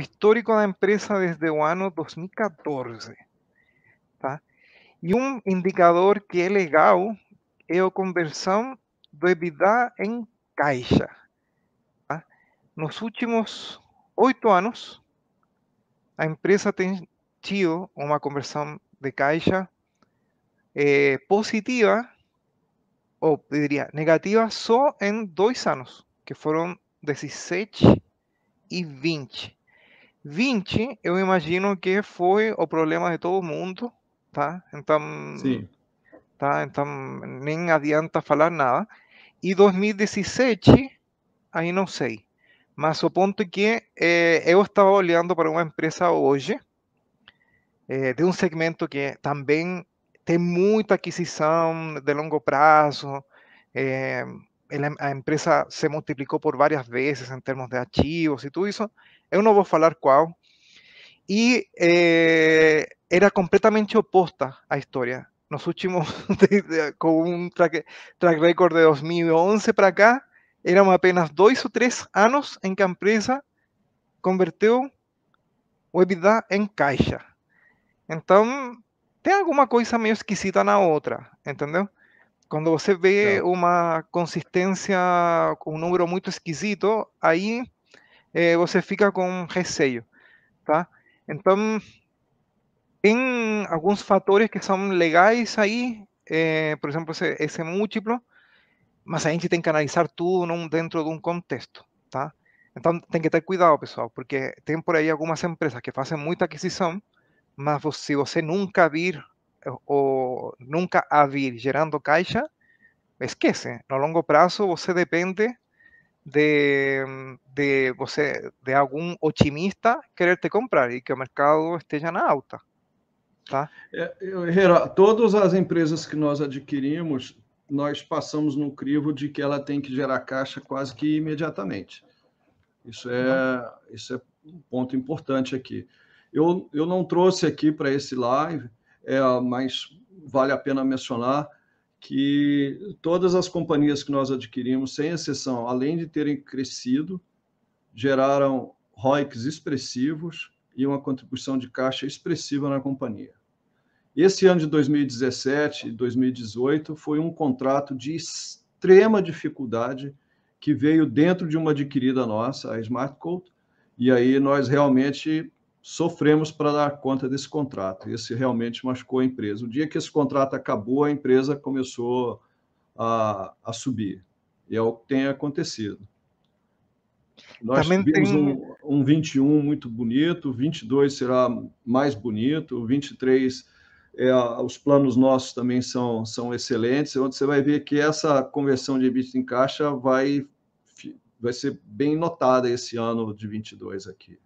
histórico de la empresa desde el año 2014. y un indicador que es legal es la conversão de EBITDA en caixa. Tá? Nos últimos ocho años, la empresa ha tenido una conversión de caixa eh, positiva, o diría negativa, solo en dos años, que foram 16 y 20. 20, eu imagino que foi o problema de todo mundo, tá? Então, Sim. tá? Então, nem adianta falar nada. E 2017, aí não sei. Mas o ponto é que eh, eu estava olhando para uma empresa hoje, eh, de um segmento que também tem muita aquisição de longo prazo, eh, a empresa se multiplicou por várias vezes em termos de ativos e tudo isso, eu não vou falar qual, e é, era completamente oposta à história. Nos últimos, com um track, track record de 2011 para cá, eram apenas dois ou três anos em que a empresa converteu o EBITDA em caixa. Então, tem alguma coisa meio esquisita na outra, entendeu? Quando você vê uma consistência com um número muito esquisito, aí eh, você fica com receio, tá? Então, tem alguns fatores que são legais aí, eh, por exemplo, esse, esse, múltiplo, mas a gente tem que analisar tudo num, dentro de um contexto, tá? Então, tem que ter cuidado, pessoal, porque tem por aí algumas empresas que fazem muita aquisição, mas se você nunca vir eh, ou nunca a vir gerando caixa, esquece. No longo prazo, você depende de, de, você, de algum otimista querer te comprar e que o mercado esteja na alta. Tá? É, eu, todas as empresas que nós adquirimos, nós passamos no crivo de que ela tem que gerar caixa quase que imediatamente. Isso é, uhum. isso é um ponto importante aqui. Eu, eu não trouxe aqui para esse live, é, mas vale a pena mencionar que todas as companhias que nós adquirimos, sem exceção, além de terem crescido, geraram ROICs expressivos e uma contribuição de caixa expressiva na companhia. Esse ano de 2017 e 2018 foi um contrato de extrema dificuldade que veio dentro de uma adquirida nossa, a Smart e aí nós realmente sofremos para dar conta desse contrato. Esse realmente machucou a empresa. O dia que esse contrato acabou, a empresa começou a, a subir. E é o que tem acontecido. Nós Também temos tem... um, um 21 muito bonito, 22 será mais bonito, 23 é, os planos nossos também são, são excelentes, onde você vai ver que essa conversão de EBITDA em caixa vai, vai ser bem notada esse ano de 22 aqui.